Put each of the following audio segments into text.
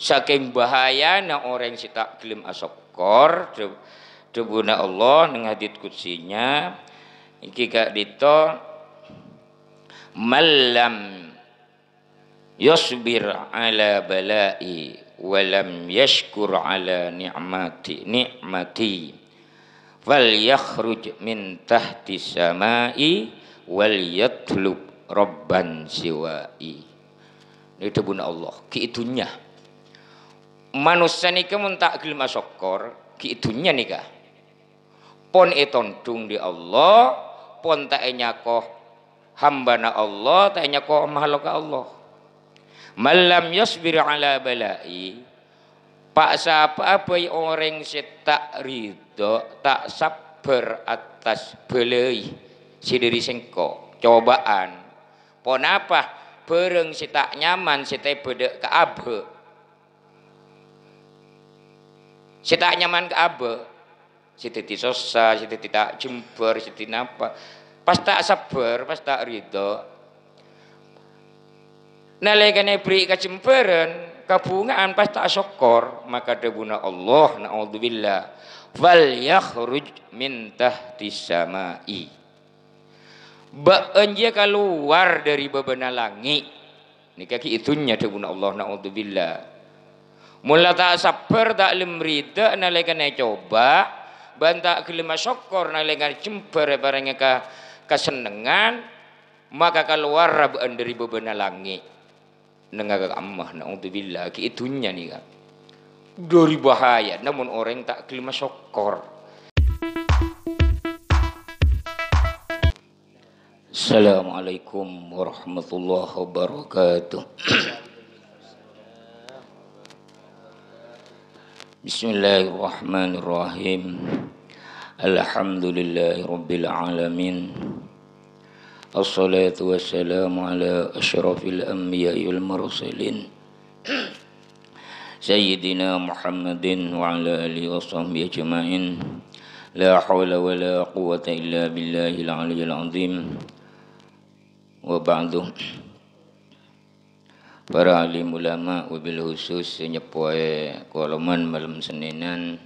saking bahaya na orang sita gelim asokor debuna Allah ning hadit kutsinya iki gak dito malam yasbir ala balai walam yashkur ala ni'mati ni'mati wal yakhruj min tahti samai wal yatlub rabban siwai itu Allah keitunya manusia niki kemun tak gelem sokor ki nih kah pon eton dung di Allah pon tak e hamba hambana Allah tak e nyakoh makhluk Allah malam yasbir ala balai pak siapa apa orang setak rido tak sabar atas belai diri sengko cobaan pon apa bereng si tak nyaman si tak bedek keabe Sita nyaman ke abe. Sita ti sosa, sita tidak jember, sita napa. Pas tak sabar, pas tak ridho. Nalekane beri kejemberan, kabungaan pas tak syukur, maka debuna Allah naudzubillah. Wal yakhruj min tahti samai. Baenje keluar dari bebana langit. Ini kaki itunya debuna Allah naudzubillah Mula tak sabar tak limrida nalekan coba bantak kelima syukur nalekan jember barangnya ke kesenengan maka keluar rabaan dari bebana langit nengak ke ammah na'udzubillah ki itunya nih kan dari bahaya namun orang tak kelima syukur Assalamualaikum warahmatullahi wabarakatuh Bismillahirrahmanirrahim Alhamdulillahi Rabbil Alamin Assalatu wassalamu ala ashrafil anbiya wal mursalin Sayyidina Muhammadin wa ala alihi wa sahbihi ajma'in La hawla wa la quwata illa billahil aliyyil azim Wa ba'du para alim ulama wabil khusus senyepoe koloman malam seninan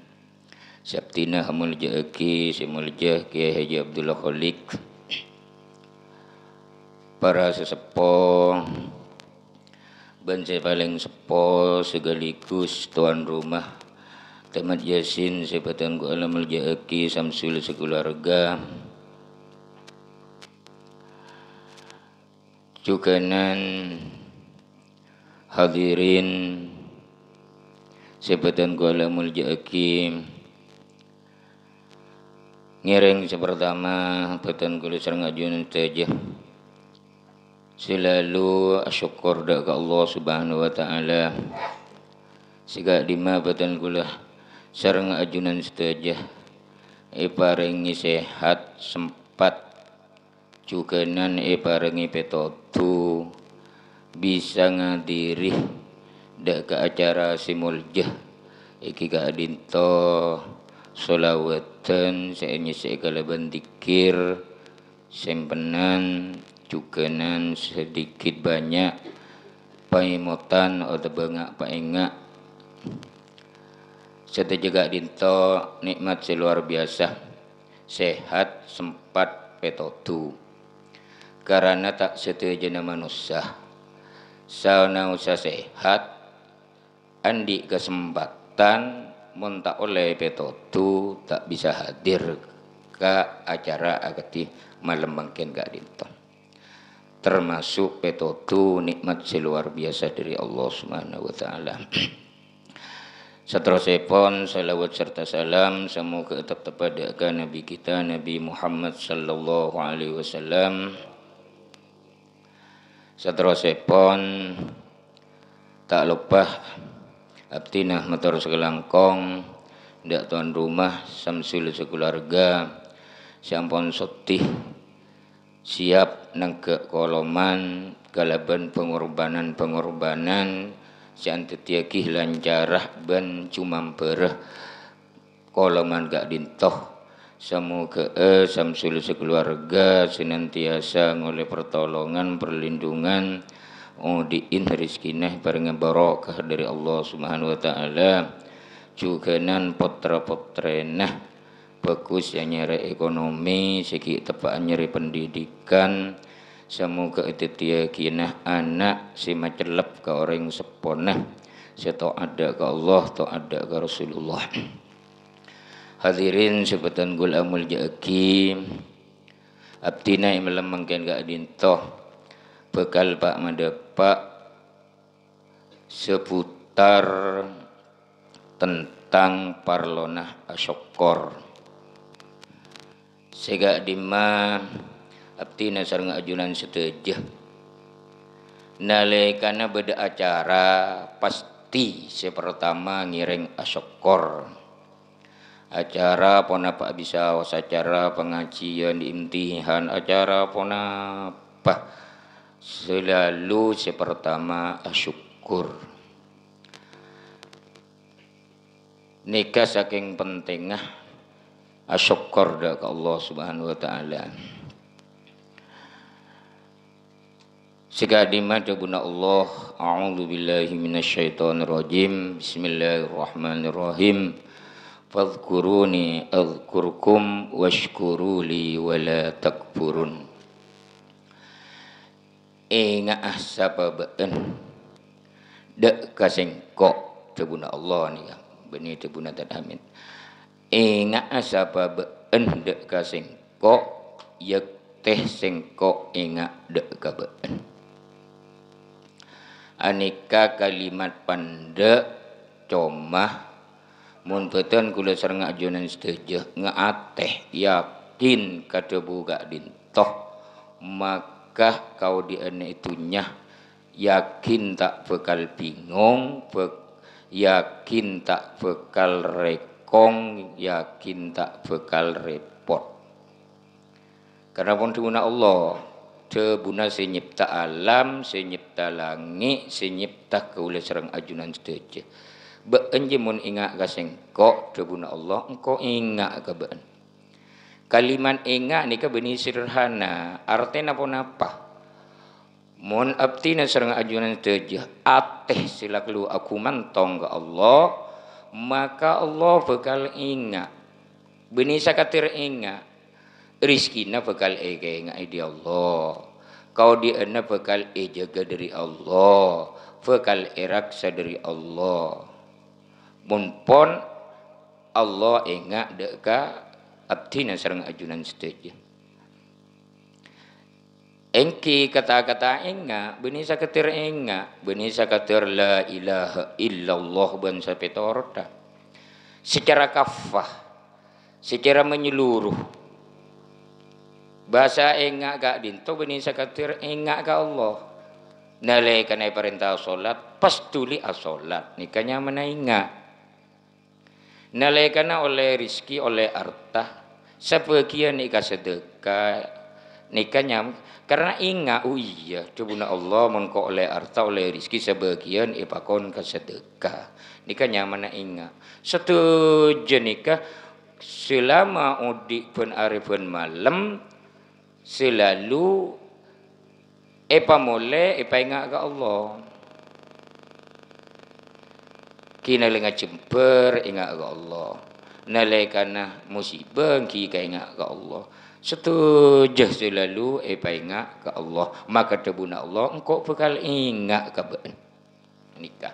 Sabtina Hamulja Aki Simulja Kiai Haji Abdullah Kholik para sesepo bangsa paling sepo segaligus tuan rumah temat Yasin sebatan ku alam Aki Samsul sekularga Cukanan hadirin sebatan gula mulja akim ngiring sepertama petan gula sarang ajunan tajah selalu syukur dak Allah subhanahu wa ta'ala siga dima petan kuala sarang ajunan setajah iparingi sehat sempat cukenan iparingi petotu bisa ngadiri dek ke acara simuljah iki ka adinto solawatan seenye sekalaban dikir sempenan cukenan sedikit banyak paimotan atau bengak paengak serta juga dinto nikmat seluar biasa sehat sempat petotu karena tak setuju nama nusah sauna usaha sehat andi kesempatan munta oleh petotu tak bisa hadir ke acara agati malam mungkin gak dinton termasuk petotu nikmat seluar biasa dari Allah Subhanahu wa taala Seterusipun salawat serta salam semoga tetap kepada Nabi kita Nabi Muhammad sallallahu alaihi wasallam Satrosipun tak lebah abtinah motor segelangkong ndak tuan rumah samsul sekularga sampun sotih siap nengke koloman kalaban pengorbanan-pengorbanan santetiyakih lancarah ban cumampereh koloman gak dintoh Semoga eh, samsul sekeluarga senantiasa ngoleh pertolongan, perlindungan, udiin rizkinah barengan barokah dari Allah Subhanahu wa taala. Jugenan potra putrenah bagus yang nyari ekonomi, segi tepat nyari pendidikan. Semoga itu kina anak si macelep ke orang seponah. Saya ada ke Allah, tau ada ke Rasulullah. Hadirin sebatan gulamul jaki Abdina imalam mangkian gak dintoh Bekal pak madepak Seputar Tentang parlonah asokor Sega dima Abdina sarang ajunan setejah Nalekana beda acara Pasti sepertama ngireng asokor acara ponapa bisa acara pengajian imtihan acara ponapa selalu sepertama eh, syukur nikah saking pentingah asyukur ah, dak Allah Subhanahu wa taala Sekadima debuna Allah A'udhu billahi minasyaitonir rajim Bismillahirrahmanirrahim Fadhkuruni adhkurkum washkuruli wala takburun. Inga eh, asapa been. Dek kok tebuna Allah ni. Ya. Beni tebuna tadamin. Inga eh, asapa been dek kasengko yek teh sengko inga dek kabeen. Aneka kalimat pande comah mun beten kula sareng ajunan sedejah ngeateh yakin kadebu gak dintoh maka kau di itu nyah yakin tak bekal bingung be, yakin tak bekal rekong yakin tak bekal repot karena pun diuna Allah Debuna senyipta alam, senyipta langit, senyipta nyipta keulih serang ajunan sedajah. Be'en jemun ingat gaseng. Kok debuna Allah, kok ingat ke be'en. Kalimat ingat ni ke sederhana. Artinya pun apa? Mun abti na serang ajunan tejah. Ateh sila kelu aku mantong ke Allah. Maka Allah bekal ingat. Benih sakatir ingat. Rizkina bekal ege ingat di Allah. Kau di ana bekal ejaga dari Allah. Bekal eraksa dari Allah. Mumpun Allah ingat deka abdina sareng ajunan setuju Engki kata-kata enga, beni sakatir enga, beni sakatir la ilaha illallah ben sapetorta. Secara kafah, secara menyeluruh. Bahasa ingat gak dinto beni sakatir ingat ka Allah. Nalai kena perintah solat, pastuli asolat. Nikahnya mana ingat? Nalekana oleh rizki oleh harta sebagian nikah sedekah nikahnya karena ingat oh iya cebuna Allah mengko oleh harta oleh rizki sebagian ipakon ke sedekah nikahnya mana ingat setuju nikah selama udik pun arif pun malam selalu epa mulai epa ingat ke Allah kinalinga jember ingat ke Allah nalekana musibah ki kaya ingat ke Allah setuju selalu epa eh, ingat ke Allah maka tebuna Allah engkau bakal ingat ke ben nikah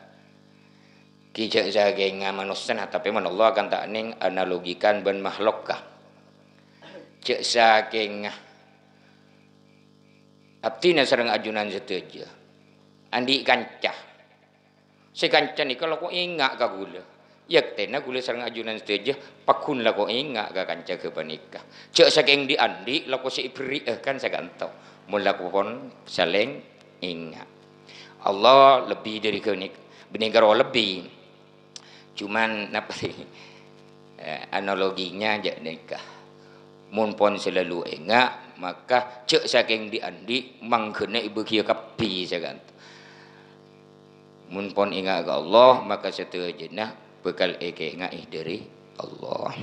kijak jaga ingat manusia nah, tapi man Allah akan tak ning analogikan ben makhluk kah cek saking abtina sareng ajunan setuju andi kancah sekancan ni kalau kau ingat gula. Yak tena gula sarang ajunan seteja pakun lah kau ingat ka kanca ke panikah. Cek saking di andi lah kau si eh kan saya gantau. Mula kau pun saling ingat. Allah lebih dari kau ni. Benegara lebih. Cuman apa sih? Eh, analoginya jak nikah. Mun pon selalu ingat maka cek saking di andi mangkena ibu kia kapi saya gantau munpon ingat ke Allah maka satu jenah bekal eke ingat dari Allah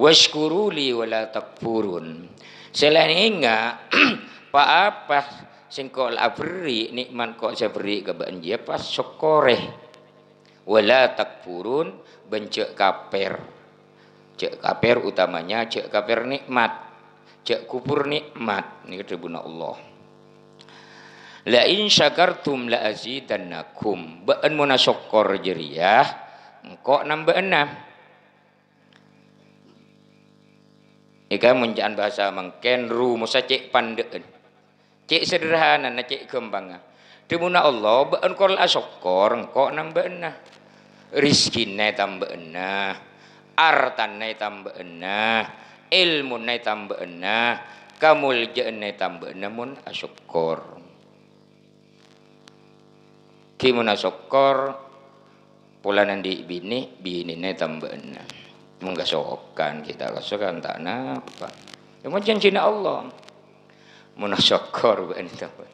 washkuruli wala takfurun selain ingat apa apa singko abri beri nikmat kok saya beri ke banji apa sokoreh wala takfurun bencek kaper cek kaper utamanya cek kaper nikmat cek kupur nikmat ini ketribuna Allah La in syakartum la azidannakum. Beun muna syukur jeriyah. Engko nambah enam. Ika muncaan bahasa mengken ru musa cek pandeen. Cek sederhana na cek kembang. Dimuna Allah beun kol asyukur engko nambah enam. Rizkine tambah enam. Artannya tambah enam. Ilmune tambah enam. Kamul jene tambah enam mun asyukur ki sokor pulanan di bini bini ne tambahna mungga sokan kita kasokan tak napa ya macam cina Allah sokor bani tambah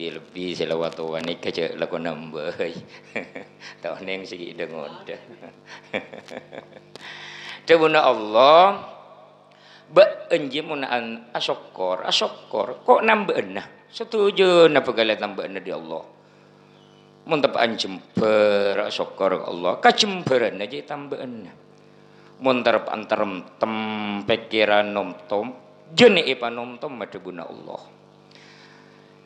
ya lebih selawat wanik kaca laku nambah tahu neng segi dengon dah Tebuna Allah Ba enji muna an asokor asokor kok nambah enah Setuju na pagala tambah na ya di Allah. Muntapaan jember sokor Allah. Kajemberan aja tambahan. Muntar antarem tem pikiran nom tom. Jene ipa nom tom guna Allah.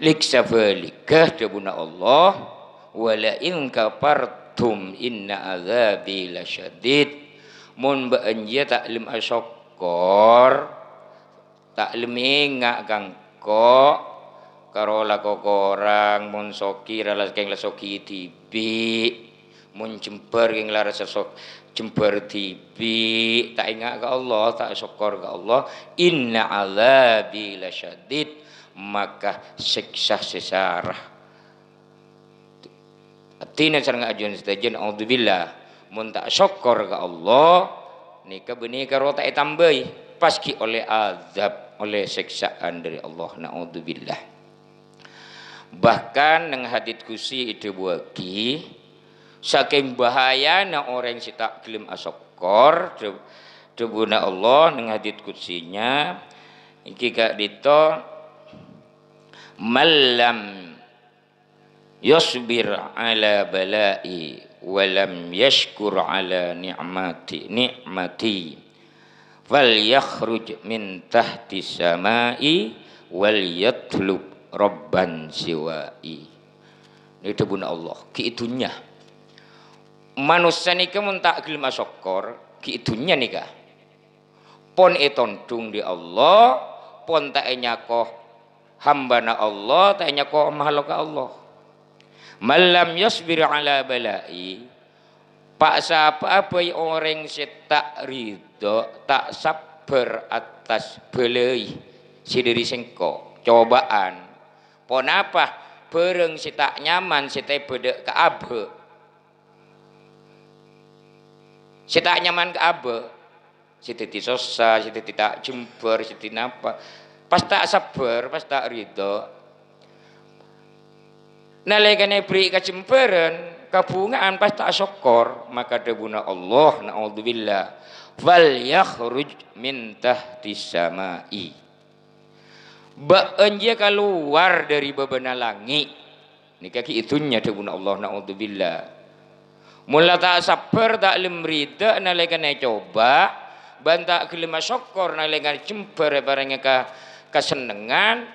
Liksa balikah guna Allah. Wala in kapartum inna azabi lasyadid. Mun baanjia ya taklim asokor. Taklim ingak kangkok karo lakokorang mun soki ralas keng lasoki tibi mun jembar keng lara sok jembar tibi tak ingat ke Allah tak syukur ke Allah inna bila syadid maka siksa sesarah Tina sareng ajun setajun auzubillah mun tak syukur ke Allah nika beni karo tak tambahi paski oleh azab oleh seksaan dari Allah naudzubillah bahkan neng hadit kusi itu buagi saking bahaya na orang si klim asokor debuna Allah neng hadit kusinya iki gak dito malam yasbir ala balai walam yashkur ala ni'mati ni'mati fal yakhruj min tahti samai wal yatlub Robban siwai itu pun Allah itunya, manusia nika kemun tak gelem asokor nih kah pon eton dung di Allah pon tak e nyakoh hambana Allah tak e nyakoh makhluk Allah malam yasbir ala balai pak siapa apa orang setak ridho tak sabar atas belai diri sengko cobaan ponapa bareng si tak nyaman si teh bedek ke abe si tak nyaman ke abe si titi sosa si titi tak jember si titi napa pas tak sabar pas tak ridho nalikane beri kejemberan kabungaan pas tak syukur maka debuna Allah naudzubillah wal yakhruj min tahtis samai Baen dia keluar dari bebana langit. Ni kaki itunya tu guna Allah naudzubillah. Mula tak sabar tak lemrida nalekan coba bantak kelima syukur nalekan cemper barangnya ke kesenengan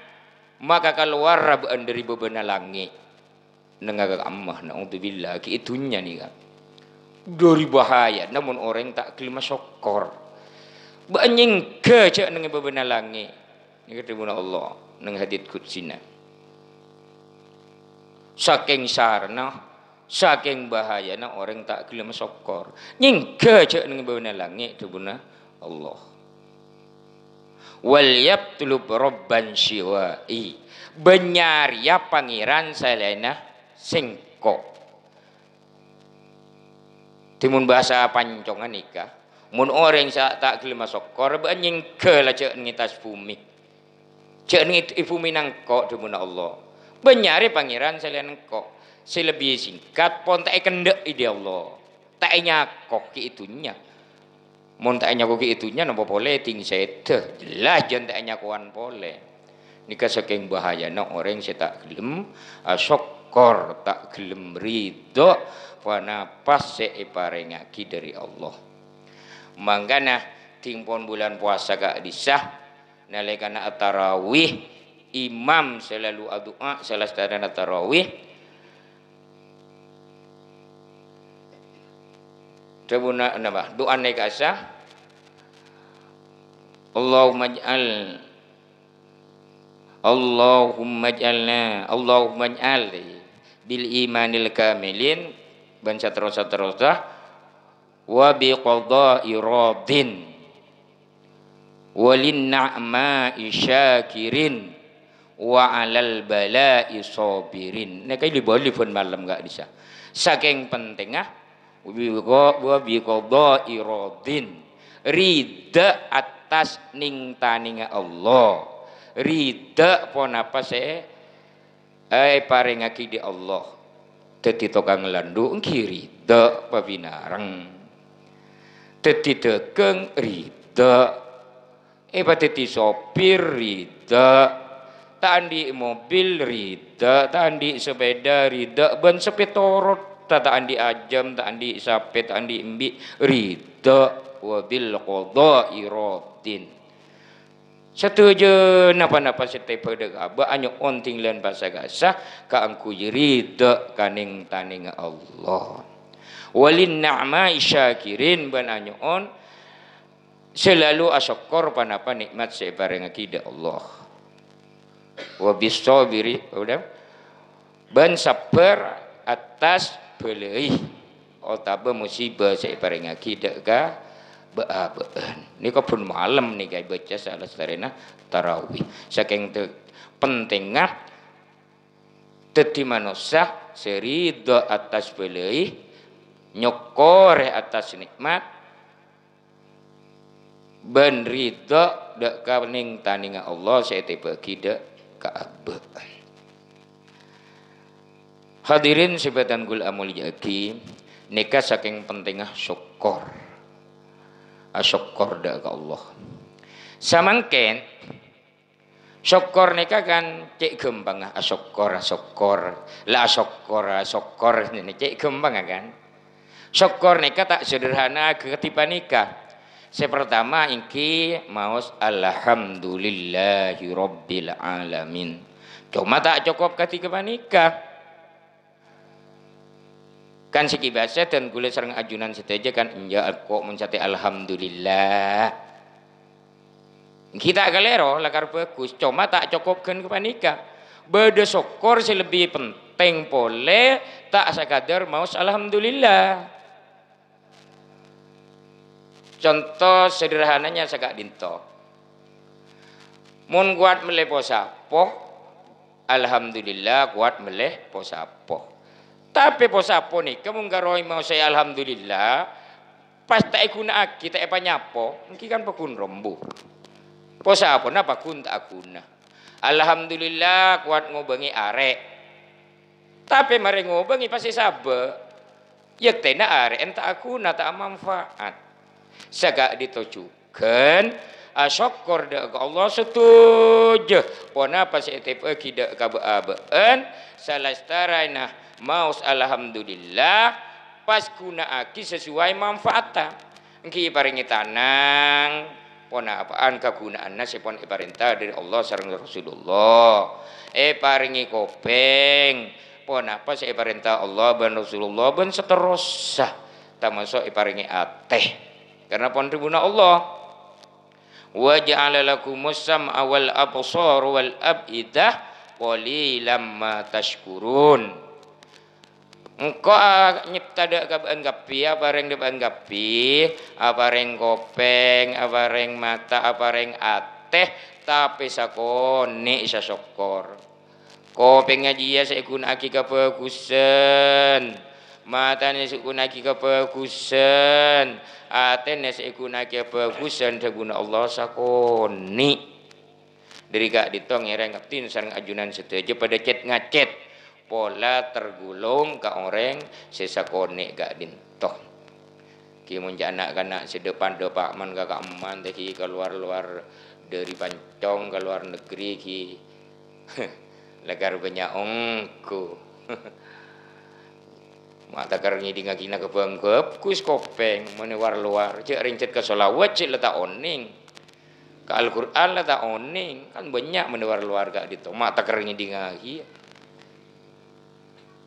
maka keluar rabuan dari bebana langit. Nengak amah naudzubillah ki itunya ni kan. Dari bahaya namun orang tak kelima syukur. Banyak ke cak dengan langit. Ini ketemu Allah neng hadit kudsina. Saking sarna, saking bahayana orang tak gelem sokor. Nyingga cek neng bawah langit tebuna Allah. Wal yabtulub robban siwai. Benyaria ya pangeran selena singko. Timun bahasa pancongan nikah. Mun orang tak gelem sokor, banyak aja lah ngitas bumi. Jani ibu minangko dumuna Allah. Benyari pangeran selain engko. Selebih singkat pon tak kendek ide Allah. Tak koki ki itunya. Mun tak nyakok ki itunya nopo boleh ting sedeh. Jelas jan tak nyakoan boleh. Nikah saking bahaya no orang saya tak gelem ah, sokor tak gelem ridho panapas seiparengaki dari Allah. Mangkana ting pon bulan puasa gak disah Nalekana at imam selalu adua salah sadana tarawih Tabuna napa doa naik asa Allahumma ja'al Allahumma ja'alna Allahumma ja'al bil imanil kamilin ban satrosa terosa wa bi qada'i iradin walin na'ma'i syakirin wa alal bala'i sabirin nek iki bali pun malam gak bisa saking pentingnya, ah wa bi qada'i radin rida atas ning taninga Allah rida pon apa se eh paringaki di Allah dadi tokang landu engki rida pawinareng dadi degeng rida ibadati eh, sopir rida tandi mobil rida tandi sepeda rida ben sepetorot tata andi ajam tak andi sape tak andi embi rida wabil qada satu je napa napa setai pada kabe anyo onting lan bahasa gasa ka angku rida kaning taning Allah walin na'ma isyakirin ben anyo on selalu asyakor panapa nikmat sebarang kita Allah wa bisabiri udah ban sabar atas beleih oh, otaba musibah sebarang kita ka eh. ini nika pun malam nih nika baca salah sarena tarawih saking pentingnya teti manusia serido atas beleih nyokore atas nikmat ben ridho dak kaning taninga Allah saya tiba kida kaabe hadirin sebatan gul amul yaki nikah saking pentingah syukur asyukur ah, dak ke Allah samangken syukur nikah kan cek gempang asyukur ah, asyukur ah, la asyukur asyukur ini cek gempang kan syukur nikah tak sederhana ketipa nikah saya pertama ingki maus alhamdulillahi alamin. Cuma tak cukup ketika menikah. Kan bahasa dan gula serang ajunan setaja kan inja ya, aku mencati alhamdulillah. Kita galero lakar bagus. Cuma tak cukup kan nikah. Beda syukur sih lebih penting boleh tak sekadar maus alhamdulillah. Contoh sederhananya sagak dinto. Mun kuat meleh posa alhamdulillah kuat meleh posapo. Tapi posapo nih ni, kamu garoi mau saya alhamdulillah, pas tak nak kita tak apa nyapo, mungkin kan pekun rombu. Posapo po napa kun tak nak? Alhamdulillah kuat ngobangi arek. Tapi mari ngobangi pasti sabe. ya tena arek entah aku nata manfaat sega ditujukan asyokor ah, de Allah setuju pona pas etep eh, kida kabeabeen salastaraina maus alhamdulillah pas guna aki sesuai manfaatnya engki paringi tanang pona apaan kagunaanna sepon perintah dari Allah sareng Rasulullah e paringi kopeng pona pas e perintah Allah ben Rasulullah ben seterusah tamasok e paringi ateh karena panribuna Allah wa ja'ala lakumus sam'a wal absar wal abidah qalilam ma tashkurun engko ah, nyipta dak kaban kapi apa reng depan kapi apa reng kopeng apa reng mata apa reng ateh tapi sakone sasokor kopeng ngaji ya sekunaki kapakusen Mata matane sukunaki kebagusan atene sukunaki kebagusan deguna Allah sakoni dari gak ditong ereng ngeptin sarang ajunan setuju pada cet ngacet pola tergulung kak orang sesakone gak dintong ki munca anak kanak sedepan depak man kakak eman teh keluar luar dari pancong keluar negeri ki legar banyak ongku mata karni dinga kina ke penggep kuis kopeng menewar luar cek rincet ke solawat cek letak oning ke Al-Quran letak oning kan banyak menewar luar gak gitu mata karni dinga kia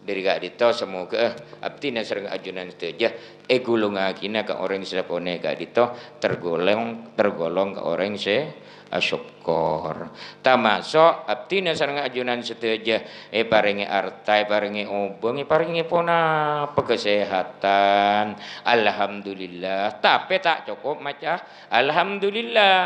dari gak dito semoga abtina eh, abdi nasreng ajunan saja eh gulung akina ke orang sepone gak dito tergolong tergolong ke orang se asyukor eh, tamaso abdi nasreng ajunan saja eh paringi artai paringi obeng eh paringi pona kesehatan alhamdulillah tapi tak cukup macam ya. alhamdulillah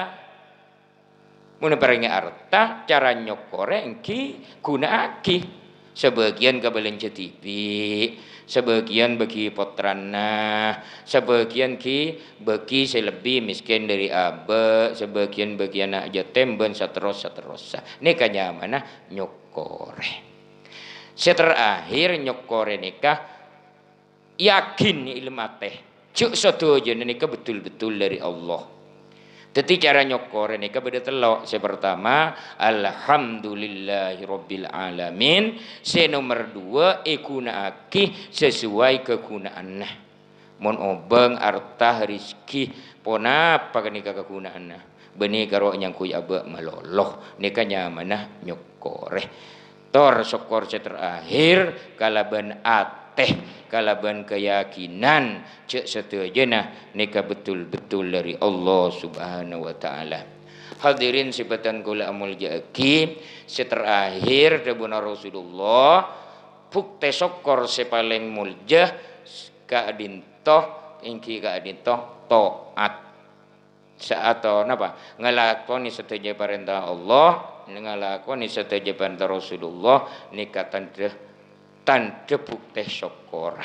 mun paringi arta cara nyokore engki gunaaki sebagian kabalenca tipi sebagian bagi potrana sebagian ki bagi lebih miskin dari abe sebagian bagi anak jatem ben seterus seterusnya ini kanya mana nyokore seterakhir nyokore nikah yakin ilmu teh cuk satu aja nikah betul-betul dari Allah tetapi cara nyokor ini kepada kan telok saya pertama Alhamdulillahirobbil alamin. Saya nomor dua ikuna aki sesuai kegunaan nah. Mon obeng artah rizki pona apa kenika kan kegunaan nah. Beni karo yang kuy abe meloloh nika nyamanah nyokoreh. Tor sokor terakhir kalaban at teh kalaban keyakinan cek setujena nikah betul-betul dari Allah subhanahu wa ta'ala hadirin sifatan kula amul jaki seterakhir debuna Rasulullah bukti sokor sepaling muljah kaadintoh ingki kaadintoh toat atau apa ngelakoni setuju perintah Allah ngelakoni setuju perintah Rasulullah nikatan teh dan debuk teh syukur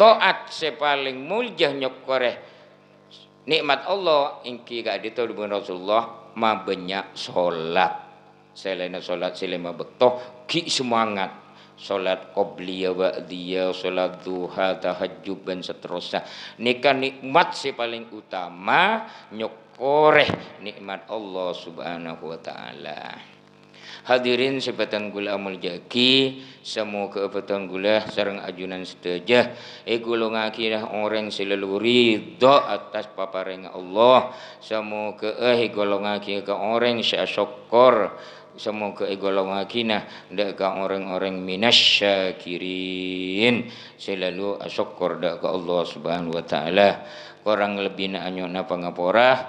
to'at sepaling muljah nyokoreh nikmat Allah ingki gak ditolong Rasulullah ma banyak sholat selain sholat selama bektoh ki semangat sholat qobliya ba'diya sholat duha tahajub dan seterusnya ini nikmat si paling utama nyokoreh nikmat Allah subhanahu wa ta'ala Hadirin sebatang gula amul jaki Semua keepetang gula sarang ajunan setajah ego eh, gulung orang selalu do atas papareng Allah Semua ke eh golong akidah ke orang semua eh, semoga golong akina dak ka orang-orang minasyakirin selalu asyukur dak ka Allah Subhanahu wa taala kurang lebih na anyo na pangapora